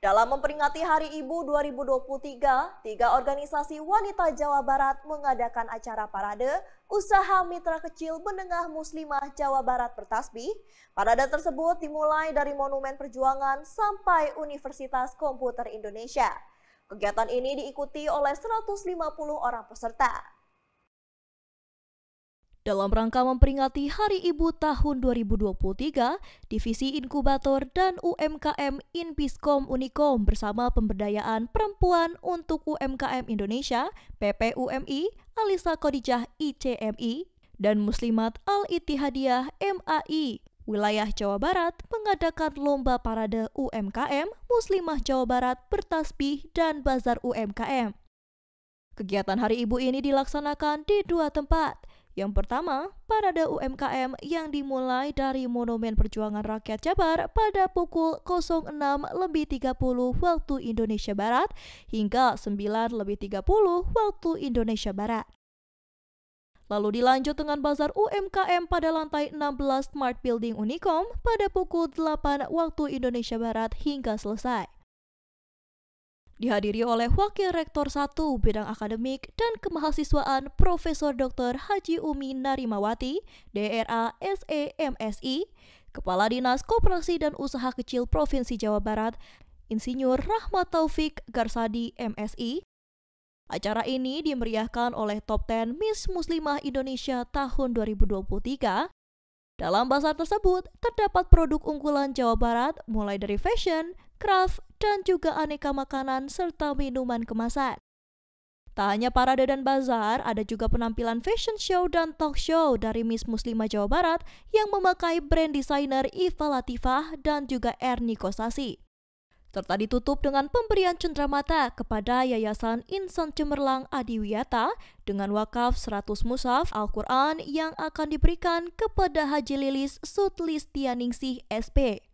Dalam memperingati Hari Ibu 2023, tiga organisasi wanita Jawa Barat mengadakan acara parade Usaha Mitra Kecil Menengah Muslimah Jawa Barat bertasbih. Parade tersebut dimulai dari Monumen Perjuangan sampai Universitas Komputer Indonesia. Kegiatan ini diikuti oleh 150 orang peserta. Dalam rangka memperingati Hari Ibu tahun 2023, Divisi Inkubator dan UMKM Inpiskom Unikom bersama Pemberdayaan Perempuan untuk UMKM Indonesia (PPUMI) Alisa Kodijah ICMI dan Muslimat Al Ittihadiyah MAI wilayah Jawa Barat mengadakan lomba parade UMKM Muslimah Jawa Barat bertasbih dan bazar UMKM. Kegiatan Hari Ibu ini dilaksanakan di dua tempat, yang pertama, parade UMKM yang dimulai dari Monumen Perjuangan Rakyat Jabar pada pukul 06 lebih 30 waktu Indonesia Barat hingga 9 lebih 30 waktu Indonesia Barat. Lalu dilanjut dengan bazar UMKM pada lantai 16 Smart Building Unicom pada pukul 8 waktu Indonesia Barat hingga selesai dihadiri oleh Wakil Rektor 1 Bidang Akademik dan Kemahasiswaan Profesor Dr. Haji Umi Narimawati, DRA SEMSI, Kepala Dinas Koperasi dan Usaha Kecil Provinsi Jawa Barat, Insinyur Rahmat Taufik Garsadi MSI. Acara ini dimeriahkan oleh Top 10 Miss Muslimah Indonesia tahun 2023 dalam pasar tersebut, terdapat produk unggulan Jawa Barat mulai dari fashion, craft, dan juga aneka makanan serta minuman kemasan. Tak hanya parade dan bazar, ada juga penampilan fashion show dan talk show dari Miss Muslimah Jawa Barat yang memakai brand desainer Iva Latifah dan juga Erni Kosasi serta ditutup dengan pemberian cendramata kepada Yayasan Insan Cemerlang Adiwiyata dengan wakaf 100 musaf Al-Quran yang akan diberikan kepada Haji Lilis Sutlistianingsih SP.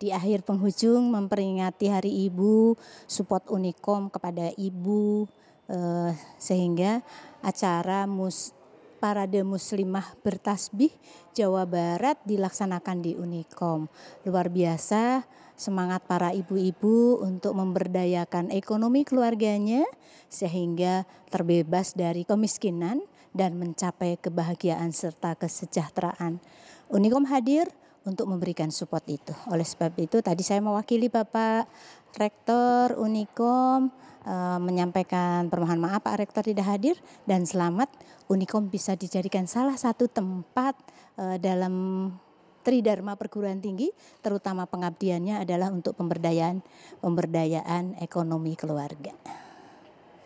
Di akhir penghujung memperingati Hari Ibu, support Unikom kepada Ibu, eh, sehingga acara mus Parade Muslimah Bertasbih Jawa Barat dilaksanakan di Unikom. Luar biasa semangat para ibu-ibu untuk memberdayakan ekonomi keluarganya sehingga terbebas dari kemiskinan dan mencapai kebahagiaan serta kesejahteraan. Unikom hadir untuk memberikan support itu. Oleh sebab itu tadi saya mewakili Bapak Rektor Unikom e, menyampaikan permohonan maaf Pak Rektor tidak hadir dan selamat Unikom bisa dijadikan salah satu tempat e, dalam tridharma perguruan tinggi terutama pengabdiannya adalah untuk pemberdayaan pemberdayaan ekonomi keluarga.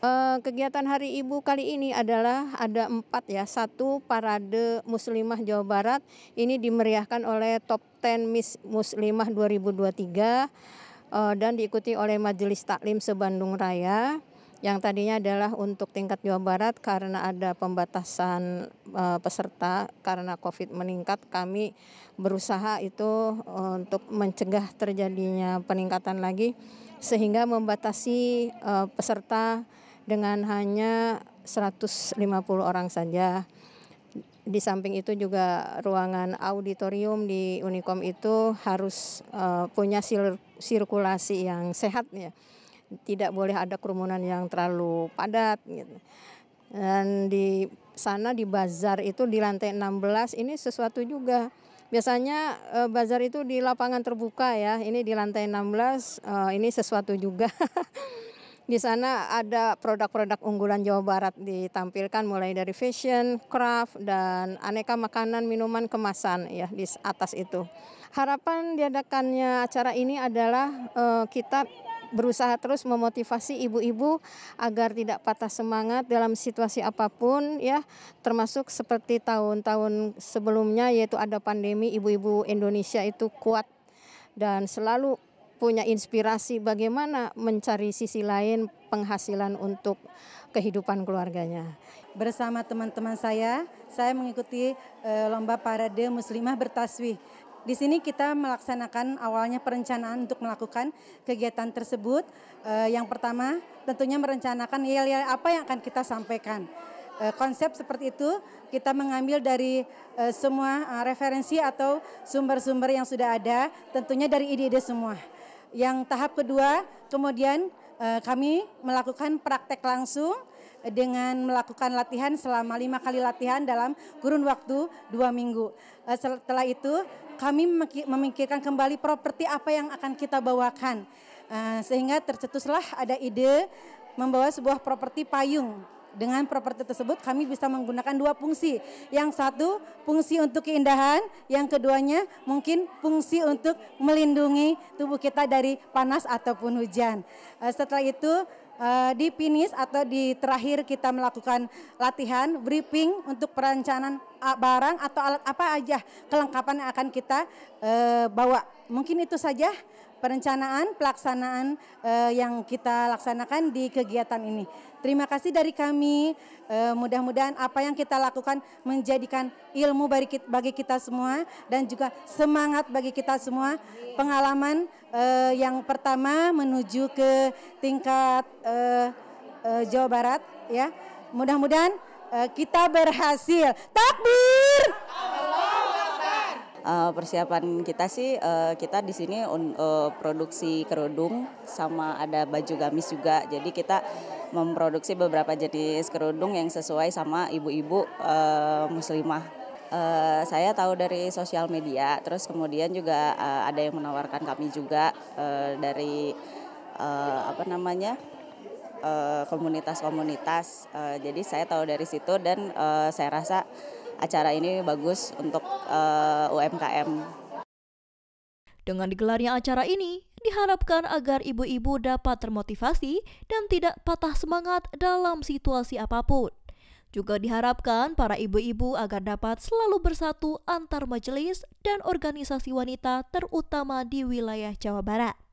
Eh, kegiatan Hari Ibu kali ini adalah ada empat ya. Satu parade Muslimah Jawa Barat ini dimeriahkan oleh Top 10 Miss Muslimah 2023 Eh, dan diikuti oleh Majelis Taklim Sebandung Raya yang tadinya adalah untuk tingkat Jawa Barat karena ada pembatasan eh, peserta karena Covid meningkat kami berusaha itu eh, untuk mencegah terjadinya peningkatan lagi sehingga membatasi peserta dengan hanya 150 orang saja di samping itu juga ruangan auditorium di Unicom itu harus uh, punya sir sirkulasi yang sehat ya. Tidak boleh ada kerumunan yang terlalu padat gitu. Dan di sana di bazar itu di lantai 16 ini sesuatu juga. Biasanya uh, bazar itu di lapangan terbuka ya. Ini di lantai 16 uh, eh, ini sesuatu juga. Di sana ada produk-produk unggulan Jawa Barat ditampilkan mulai dari fashion, craft, dan aneka makanan, minuman, kemasan ya di atas itu. Harapan diadakannya acara ini adalah uh, kita berusaha terus memotivasi ibu-ibu agar tidak patah semangat dalam situasi apapun ya termasuk seperti tahun-tahun sebelumnya yaitu ada pandemi ibu-ibu Indonesia itu kuat dan selalu punya inspirasi bagaimana mencari sisi lain penghasilan untuk kehidupan keluarganya. Bersama teman-teman saya, saya mengikuti e, lomba parade muslimah bertaswih. Di sini kita melaksanakan awalnya perencanaan untuk melakukan kegiatan tersebut. E, yang pertama, tentunya merencanakan yel-yel apa yang akan kita sampaikan eh, konsep seperti itu kita mengambil dari semua referensi atau sumber-sumber yang sudah ada tentunya dari ide-ide semua. Yang tahap kedua, kemudian eh, kami melakukan praktek langsung eh, dengan melakukan latihan selama lima kali latihan dalam kurun waktu dua minggu. Eh, setelah itu kami memikirkan kembali properti apa yang akan kita bawakan. Eh, sehingga tercetuslah ada ide membawa sebuah properti payung dengan properti tersebut kami bisa menggunakan dua fungsi. Yang satu fungsi untuk keindahan, yang keduanya mungkin fungsi untuk melindungi tubuh kita dari panas ataupun hujan. Eh, setelah itu eh, di finish atau di terakhir kita melakukan latihan briefing untuk perencanaan barang atau alat apa aja kelengkapan yang akan kita eh, bawa. Mungkin itu saja perencanaan pelaksanaan uh, yang kita laksanakan di kegiatan ini. Terima kasih dari kami. Uh, Mudah-mudahan apa yang kita lakukan menjadikan ilmu bagi kita semua dan juga semangat bagi kita semua. Pengalaman uh, yang pertama menuju ke tingkat uh, uh, Jawa Barat ya. Mudah-mudahan uh, kita berhasil. Takbir! Takbir! Uh, persiapan kita sih uh, kita di sini uh, produksi kerudung sama ada baju gamis juga. Jadi kita memproduksi beberapa jenis kerudung yang sesuai sama ibu-ibu uh, muslimah Uh, saya tahu dari sosial media, terus kemudian juga uh, ada yang menawarkan kami juga uh, dari uh, apa namanya komunitas-komunitas. Uh, uh, jadi saya tahu dari situ dan uh, saya rasa acara ini bagus untuk uh, eh, UMKM. Dengan digelarnya acara ini, diharapkan agar ibu-ibu dapat termotivasi dan tidak patah semangat dalam situasi apapun. Juga diharapkan para ibu-ibu agar dapat selalu bersatu antar majelis dan organisasi wanita terutama di wilayah Jawa Barat.